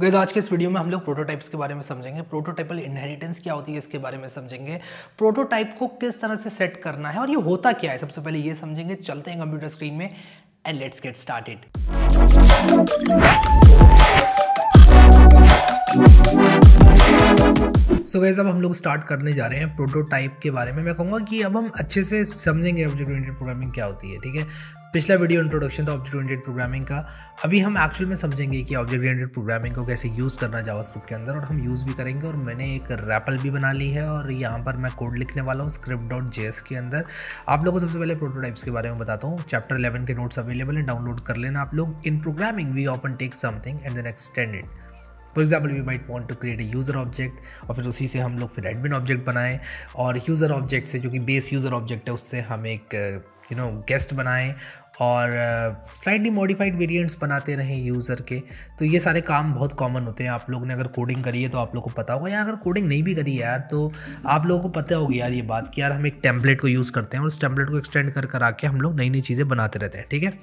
gas आज के इस वीडियो में हम लोग प्रोटोटाइप्स के बारे में समझेंगे प्रोटोटाइपल इनहेरिटेंस क्या होती है इसके बारे में समझेंगे प्रोटोटाइप को किस तरह से सेट करना है और ये होता क्या है सबसे पहले ये समझेंगे चलते हैं कंप्यूटर स्क्रीन में and let's get started so guys अब हम लोग स्टार्ट करने जा रहे हैं प्रोटोटाइप के बारे में मैं कहूँगा कि अब हम अच्छे से समझेंगे ऑब्जेक्ट ओरिएंटेड प्रोग्रामिंग क्या होती है ठीक है पिछला वीडियो इंट्रोडक्शन था ऑब्जेक्ट ओरिएंटेड प्रोग्रामिंग का अभी हम एक्चुअल में समझेंगे कि ऑब्जेक्ट ओरिएंटेड प्रोग्रामिंग को कैसे यूज़ करना जावास्क्रिप्ट के अंदर और हम यूज़ भी करेंगे और मैंने एक रैपल भी बना ली है और यहाँ पर मैं कोड लिखने वाला हूँ स्क्रिप्ट डॉट जे के अंदर आप लोगों को सबसे पहले प्रोटोटाइप्स के बारे में बताता हूँ चैप्टर इलेवन के नोट्स अवेलेबल हैं डाउनलोड कर लेना आप लोग इन programming we often take something and then extend it for example we might want to create a user object और फिर उसी से हम लोग फिर एडमिन ऑब्जेक्ट बनाएं और यूज़र ऑब्जेक्ट से जो कि बेस यूज़र ऑब्जेक्ट है उससे हम एक यू नो गेस्ट बनाएं और स्लाइटली मॉडिफाइड वेरिएंट्स बनाते रहें यूज़र के तो ये सारे काम बहुत कॉमन होते हैं आप लोग ने अगर कोडिंग करी है तो आप लोग को पता होगा या अगर कोडिंग नहीं भी करी है यार तो आप लोगों को पता होगी यार ये बात कि यार हम एक टेम्पलेट को यूज़ करते हैं और उस टेम्पलेट को एक्सटेंड कर कर आके हम लोग नई नई चीज़ें बनाते रहते हैं ठीक है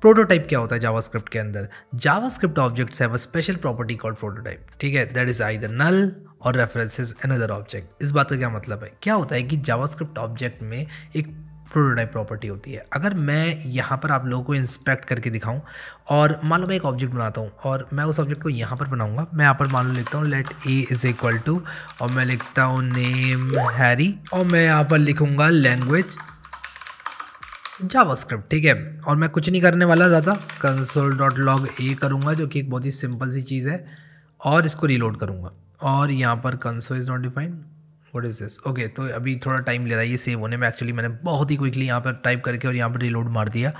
प्रोटोटाइप क्या होता है जावास्क्रिप्ट के अंदर JavaScript objects have a special property called prototype ठीक है that is either null और रेफरेंसेज एनदर ऑब्जेक्ट इस बात का क्या मतलब है क्या होता है कि जावास्क्रिप्ट ऑब्जेक्ट में एक प्रोटोटाइप प्रॉपर्टी होती है अगर मैं यहाँ पर आप लोगों को इंस्पेक्ट करके दिखाऊं और मान लो मैं एक ऑब्जेक्ट बनाता हूँ और मैं उस ऑब्जेक्ट को यहाँ पर बनाऊँगा मैं यहाँ पर मान लो लिखता हूँ let a is equal to और मैं लिखता हूँ नेम हैरी और मैं यहाँ पर लिखूँगा लैंग्वेज जावास्क्रिप्ट ठीक है और मैं कुछ नहीं करने वाला ज़्यादा कंसोल डॉट लॉग ए करूँगा जो कि एक बहुत ही सिंपल सी चीज़ है और इसको रीलोड करूँगा और यहाँ पर console is not defined what is this okay तो अभी थोड़ा टाइम ले रहा है ये सेव होने में एक्चुअली मैंने बहुत ही क्विकली यहाँ पर टाइप करके और यहाँ पर रिलोड मार दिया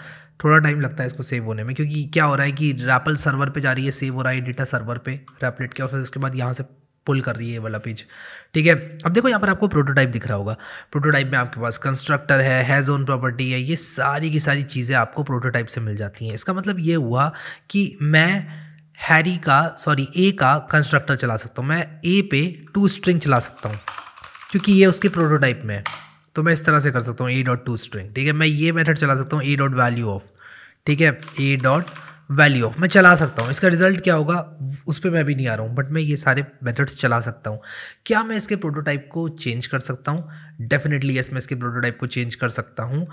थोड़ा टाइम लगता है इसको सेव होने में क्योंकि क्या हो रहा है कि रैपल सर्वर पे जा रही है सेव हो रहा है डेटा सर्वर पे रैपलेट के और फिर उसके बाद यहाँ से पुल कर रही है वाला पेज ठीक है अब देखो यहाँ पर आपको प्रोटोटाइप दिख रहा होगा प्रोटोटाइप में आपके पास कंस्ट्रक्टर है हैज़ ओन प्रॉपर्टी है ये सारी की सारी चीज़ें आपको प्रोटोटाइप से मिल जाती हैं इसका मतलब ये हुआ कि मैं हैरी का सॉरी ए का कंस्ट्रक्टर चला सकता हूँ मैं ए पे टू स्ट्रिंग चला सकता हूँ क्योंकि ये उसके प्रोटोटाइप में है तो मैं इस तरह से कर सकता हूँ ए डॉट टू स्ट्रिंग ठीक है मैं ये मेथड चला सकता हूँ ए डॉट वैल्यू ऑफ ठीक है ए डॉट वैल्यू ऑफ मैं चला सकता हूँ इसका रिजल्ट क्या होगा उस पर मैं भी नहीं आ रहा हूँ बट मैं ये सारे मेथड्स चला सकता हूँ क्या मैं इसके प्रोटोटाइप को चेंज कर सकता हूँ डेफिनेटली यस मैं इसके प्रोटोटाइप को चेंज कर सकता हूँ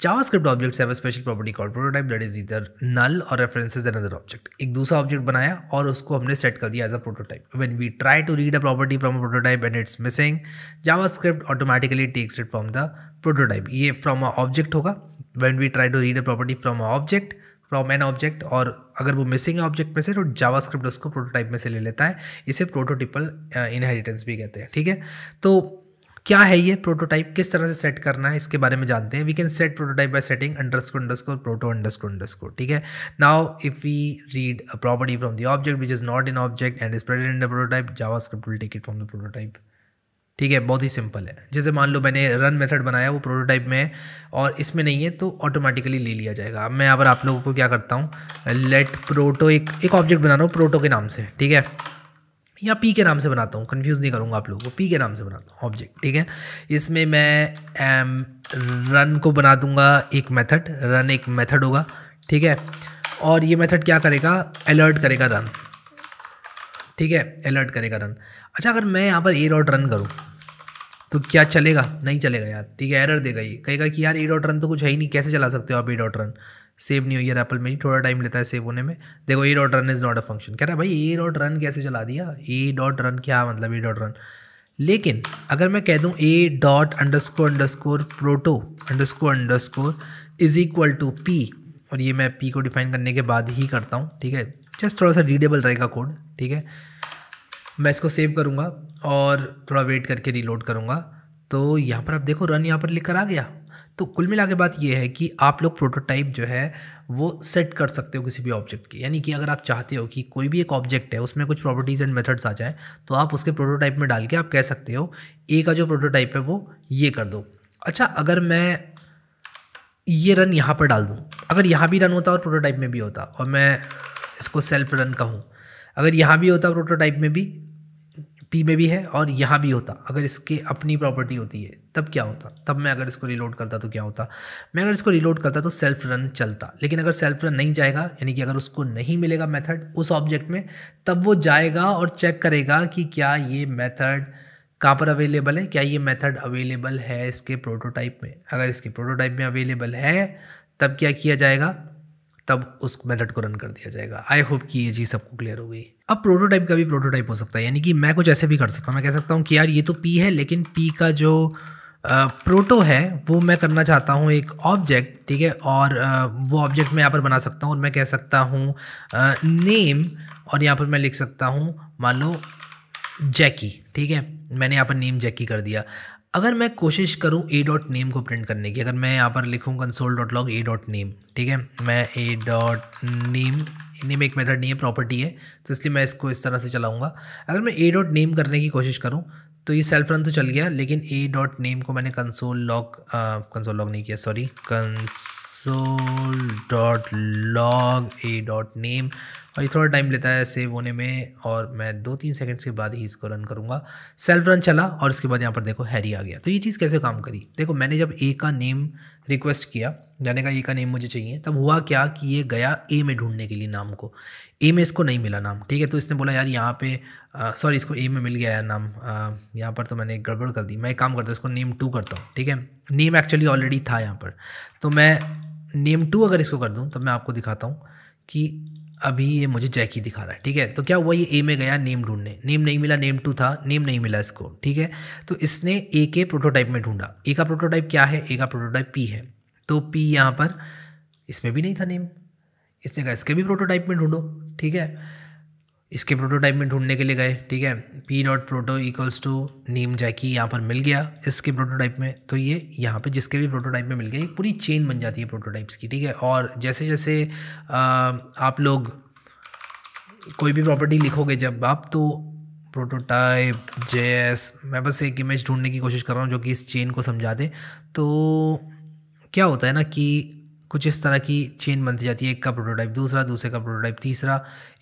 JavaScript objects have a special property called prototype that is इधर नल और रेफरेंसेज अनदर ऑब्जेक्ट एक दूसरा ऑब्जेक्ट बनाया और उसको हमने सेट कर दिया as a prototype when we try to read a property from a prototype and it's missing JavaScript automatically takes it from the prototype ये फ्रॉम अ ऑब्जेक्ट होगा when we try to read a property from a object from an object और अगर वो missing है object में से तो JavaScript उसको प्रोटोटाइप में से ले लेता है इसे प्रोटोटिपल इनहेरिटेंस uh, भी कहते हैं ठीक है तो क्या है ये प्रोटोटाइप किस तरह से सेट करना है इसके बारे में जानते हैं we can set prototype by setting underscore underscore proto underscore underscore ठीक है now if we read a property from the object which is not in object and is present in the prototype JavaScript will take it from the prototype ठीक है बहुत ही simple है जैसे मान लो मैंने run method बनाया वो प्रोटोटाइप में है और इसमें नहीं है तो ऑटोमेटिकली ले लिया जाएगा अब मैं यहाँ पर आप लोगों को क्या करता हूँ लेट प्रोटो एक एक ऑब्जेक्ट बना रहा हूँ प्रोटो के नाम से ठीक है या पी के नाम से बनाता हूँ कन्फ्यूज़ नहीं करूँगा आप लोगों को पी के नाम से बनाता हूँ ऑब्जेक्ट ठीक है इसमें मैं एम, um, रन को बना दूंगा एक मेथड रन एक मेथड होगा ठीक है और ये मेथड क्या करेगा अलर्ट करेगा रन ठीक है अलर्ट करेगा रन अच्छा अगर मैं यहाँ पर ए डॉट रन करूँ तो क्या चलेगा नहीं चलेगा यार ठीक है एरर देगा ये कहेगा कि यार ए डॉट रन तो कुछ है ही नहीं कैसे चला सकते हो आप ए डॉट रन सेव नहीं हुई यार एप्पल में थोड़ा टाइम लेता है सेव होने में देखो a dot run is not a function कह रहा है भाई ए डॉट रन कैसे चला दिया ए डॉट रन क्या मतलब ए डॉट रन लेकिन अगर मैं कह दूँ a dot underscore underscore proto underscore underscore is equal to p और ये मैं पी को डिफाइन करने के बाद ही करता हूँ ठीक है जस्ट थोड़ा सा रीडेबल रहेगा कोड ठीक है मैं इसको सेव करूँगा और थोड़ा वेट करके रीलोड करूँगा तो यहाँ पर आप देखो रन यहाँ पर लिख कर आ गया तो कुल मिला के बात यह है कि आप लोग प्रोटोटाइप जो है वो सेट कर सकते हो किसी भी ऑब्जेक्ट की यानी कि अगर आप चाहते हो कि कोई भी एक ऑब्जेक्ट है उसमें कुछ प्रॉपर्टीज़ एंड मेथड्स आ जाए तो आप उसके प्रोटोटाइप में डाल के आप कह सकते हो ए का जो प्रोटोटाइप है वो ये कर दो अच्छा अगर मैं ये रन यहाँ पर डाल दूँ अगर यहाँ भी रन होता और प्रोटोटाइप में भी होता और मैं इसको सेल्फ रन कहूँ अगर यहाँ भी होता प्रोटोटाइप में भी पी में भी है और यहाँ भी होता अगर इसके अपनी प्रॉपर्टी होती है तब क्या होता तब मैं अगर इसको रिलोड करता तो क्या होता मैं अगर इसको रिलोड करता तो सेल्फ रन चलता लेकिन अगर सेल्फ रन नहीं जाएगा यानी कि अगर उसको नहीं मिलेगा मेथड उस ऑब्जेक्ट में तब वो जाएगा और चेक करेगा कि क्या ये मेथड कहाँ पर अवेलेबल है क्या ये मेथड अवेलेबल है इसके प्रोटोटाइप में अगर इसके प्रोटोटाइप में अवेलेबल है तब क्या किया जाएगा तब उस मेथड को रन कर दिया जाएगा आई होप कि ये चीज़ सबको क्लियर हो गई अब प्रोटोटाइप का भी प्रोटोटाइप हो सकता है यानी कि मैं कुछ ऐसे भी कर सकता हूँ मैं कह सकता हूँ कि यार ये तो पी है लेकिन पी का जो प्रोटो है वो मैं करना चाहता हूँ एक ऑब्जेक्ट ठीक है और वो ऑब्जेक्ट मैं यहाँ पर बना सकता हूँ और मैं कह सकता हूँ नेम और यहाँ पर मैं लिख सकता हूँ मान लो जैकी ठीक है मैंने यहाँ पर नेम जैकी कर दिया अगर मैं कोशिश करूँ ए डॉट नेम को प्रिंट करने की अगर मैं यहाँ पर लिखूँ console dot log a dot name ठीक है मैं ए डॉट नेम नेम एक मेथड नहीं है प्रॉपर्टी है तो इसलिए मैं इसको इस तरह से चलाऊँगा अगर मैं ए डॉट नेम करने की कोशिश करूँ तो ये सेल्फ रन तो चल गया लेकिन ए डॉट नेम को मैंने कंसोल लॉग कंसोल लॉग नहीं किया sorry console dot log a dot name और ये थोड़ा टाइम लेता है सेव होने में और मैं दो तीन सेकंड्स के बाद ही इसको रन करूँगा सेल्फ रन चला और उसके बाद यहाँ पर देखो हैरी आ गया तो ये चीज़ कैसे काम करी देखो मैंने जब ए का नेम रिक्वेस्ट किया जाने का ए का नेम मुझे चाहिए तब हुआ क्या कि ये गया ए में ढूंढने के लिए नाम को ए में इसको नहीं मिला नाम ठीक है तो इसने बोला यार यहाँ पे सॉरी इसको ए में मिल गया यार नाम यहाँ पर तो मैंने गड़बड़ कर दी मैं एक काम करता हूँ इसको नेम टू करता हूँ ठीक है नेम एक्चुअली ऑलरेडी था यहाँ पर तो मैं नेम टू अगर इसको कर दूँ तब मैं आपको दिखाता हूँ कि अभी ये मुझे जैकी दिखा रहा है ठीक है तो क्या हुआ ये ए में गया नेम ढूंढने नेम नहीं मिला नेम टू था नेम नहीं मिला इसको ठीक है तो इसने ए के प्रोटोटाइप में ढूंढा ए का प्रोटोटाइप क्या है ए का प्रोटोटाइप पी है तो पी यहाँ पर इसमें भी नहीं था नेम इसने कहा इसके भी प्रोटोटाइप में ढूंढो ठीक है इसके प्रोटोटाइप में ढूंढने के लिए गए ठीक है p dot proto equals to name Jackie यहाँ पर मिल गया इसके प्रोटोटाइप में तो ये यहाँ पे जिसके भी प्रोटोटाइप में मिल गया एक पूरी चेन बन जाती है प्रोटोटाइप्स की ठीक है और जैसे जैसे आ, आप लोग कोई भी प्रॉपर्टी लिखोगे जब आप तो प्रोटोटाइप जे मैं बस एक इमेज ढूंढने की कोशिश कर रहा हूँ जो कि इस चेन को समझा दे तो क्या होता है ना कि कुछ इस तरह की चेन बनती जाती है एक का प्रोटोटाइप दूसरा दूसरे का प्रोटोटाइप तीसरा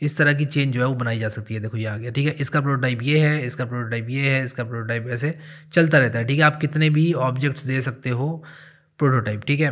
इस तरह की चेन जो है वो बनाई जा सकती है देखो ये आ गया ठीक है इसका प्रोटोटाइप ये है इसका प्रोटोटाइप ये है इसका प्रोटोटाइप ऐसे चलता रहता है ठीक है आप कितने भी ऑब्जेक्ट्स दे सकते हो प्रोटोटाइप ठीक है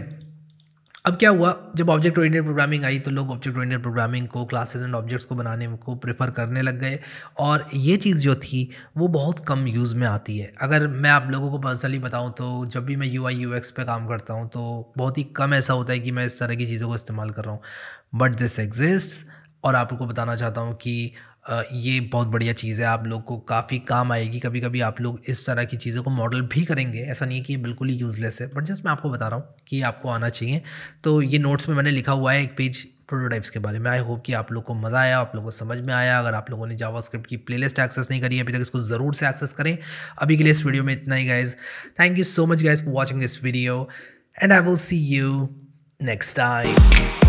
अब क्या हुआ जब ऑब्जेक्ट ओरिएंटेड प्रोग्रामिंग आई तो लोग ऑब्जेक्ट ओरिएंटेड प्रोग्रामिंग को क्लासेस एंड ऑब्जेक्ट्स को बनाने को प्रेफर करने लग गए और ये चीज़ जो थी वो बहुत कम यूज़ में आती है अगर मैं आप लोगों को पर्सनली बताऊँ तो जब भी मैं यू आई यू एक्स पर काम करता हूँ तो बहुत ही कम ऐसा होता है कि मैं इस तरह की चीज़ों को इस्तेमाल कर रहा हूँ बट दिस एग्जिस्ट्स और आपको बताना चाहता हूँ कि ये बहुत बढ़िया चीज़ है आप लोग को काफ़ी काम आएगी कभी कभी आप लोग इस तरह की चीज़ों को मॉडल भी करेंगे ऐसा नहीं है कि ये बिल्कुल ही यूज़लेस है बट जस्ट मैं आपको बता रहा हूँ कि आपको आना चाहिए तो ये नोट्स में मैंने लिखा हुआ है एक पेज प्रोटोटाइप्स के बारे में आई होप कि आप लोग को मज़ा आया आप लोग को समझ में आया अगर आप लोगों ने जावास्क्रिप्ट की प्लेलिस्ट एक्सेस नहीं करी अभी तक इसको ज़रूर से एक्सेस करें अभी के लिए इस वीडियो में इतना ही guys thank you so much guys for watching this video and I will see you next time